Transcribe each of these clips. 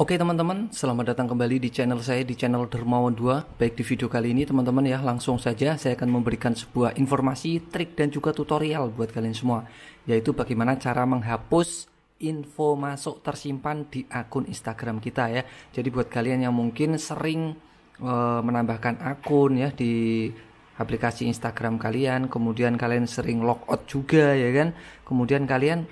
Oke teman-teman, selamat datang kembali di channel saya di channel Dermawan 2. Baik di video kali ini teman-teman ya, langsung saja saya akan memberikan sebuah informasi, trik dan juga tutorial buat kalian semua, yaitu bagaimana cara menghapus info masuk tersimpan di akun Instagram kita ya. Jadi buat kalian yang mungkin sering e, menambahkan akun ya di aplikasi Instagram kalian, kemudian kalian sering logout juga ya kan. Kemudian kalian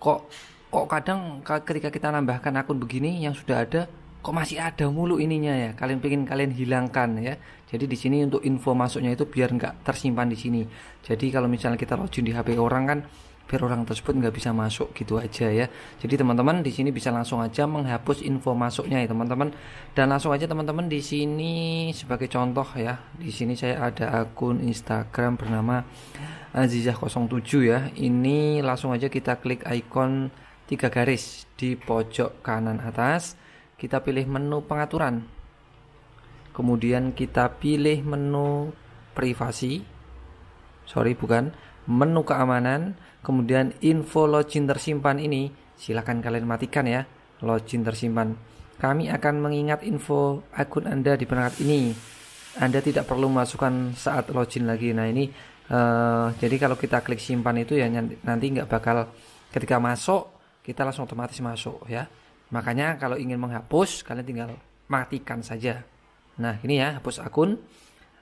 kok kok kadang ketika kita nambahkan akun begini yang sudah ada kok masih ada mulu ininya ya kalian pingin kalian hilangkan ya jadi di sini untuk info masuknya itu biar nggak tersimpan di sini jadi kalau misalnya kita login di HP orang kan biar orang tersebut nggak bisa masuk gitu aja ya jadi teman-teman di sini bisa langsung aja menghapus info masuknya ya teman-teman dan langsung aja teman-teman di sini sebagai contoh ya di sini saya ada akun Instagram bernama Azizah07 ya ini langsung aja kita klik icon tiga garis di pojok kanan atas kita pilih menu pengaturan kemudian kita pilih menu privasi sorry bukan menu keamanan kemudian info login tersimpan ini silahkan kalian matikan ya login tersimpan kami akan mengingat info akun anda di perangkat ini anda tidak perlu masukkan saat login lagi nah ini Uh, jadi kalau kita klik simpan itu ya nanti nggak bakal ketika masuk kita langsung otomatis masuk ya. Makanya kalau ingin menghapus kalian tinggal matikan saja. Nah, ini ya hapus akun.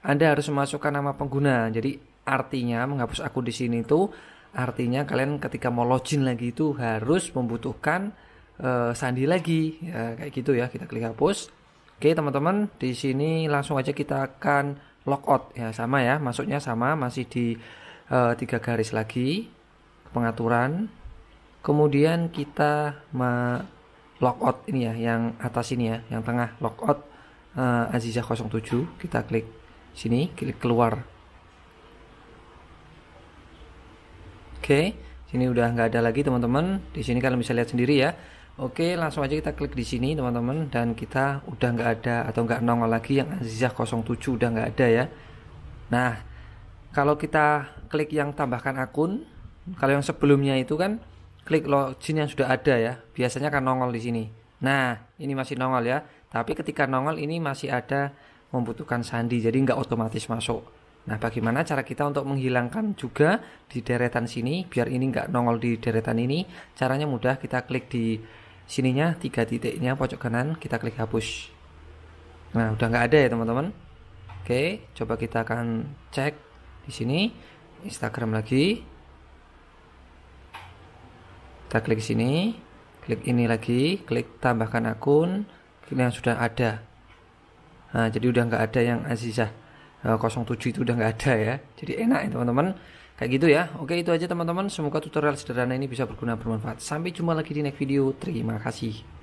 Anda harus memasukkan nama pengguna. Jadi artinya menghapus akun di sini itu artinya kalian ketika mau login lagi itu harus membutuhkan uh, sandi lagi ya, kayak gitu ya. Kita klik hapus. Oke, teman-teman, di sini langsung aja kita akan out ya sama ya. Masuknya sama masih di uh, tiga garis lagi pengaturan kemudian kita out ini ya yang atas ini ya yang tengah out uh, Aziza 07 kita klik sini klik keluar oke okay. sini udah nggak ada lagi teman-teman di sini kalian bisa lihat sendiri ya Oke, langsung aja kita klik di sini teman-teman dan kita udah nggak ada atau nggak nongol lagi yang aziza 07 udah nggak ada ya. Nah, kalau kita klik yang tambahkan akun, kalau yang sebelumnya itu kan klik login yang sudah ada ya. Biasanya kan nongol di sini. Nah, ini masih nongol ya. Tapi ketika nongol ini masih ada membutuhkan sandi, jadi nggak otomatis masuk. Nah, bagaimana cara kita untuk menghilangkan juga di deretan sini, biar ini nggak nongol di deretan ini? Caranya mudah, kita klik di sininya, tiga titiknya pojok kanan, kita klik hapus. Nah, udah nggak ada ya teman-teman. Oke, coba kita akan cek di sini Instagram lagi kita klik sini klik ini lagi klik tambahkan akun ini yang sudah ada nah jadi udah nggak ada yang Aziza 07 eh, itu udah nggak ada ya jadi enak ya teman-teman kayak gitu ya oke itu aja teman-teman semoga tutorial sederhana ini bisa berguna bermanfaat sampai jumpa lagi di next video terima kasih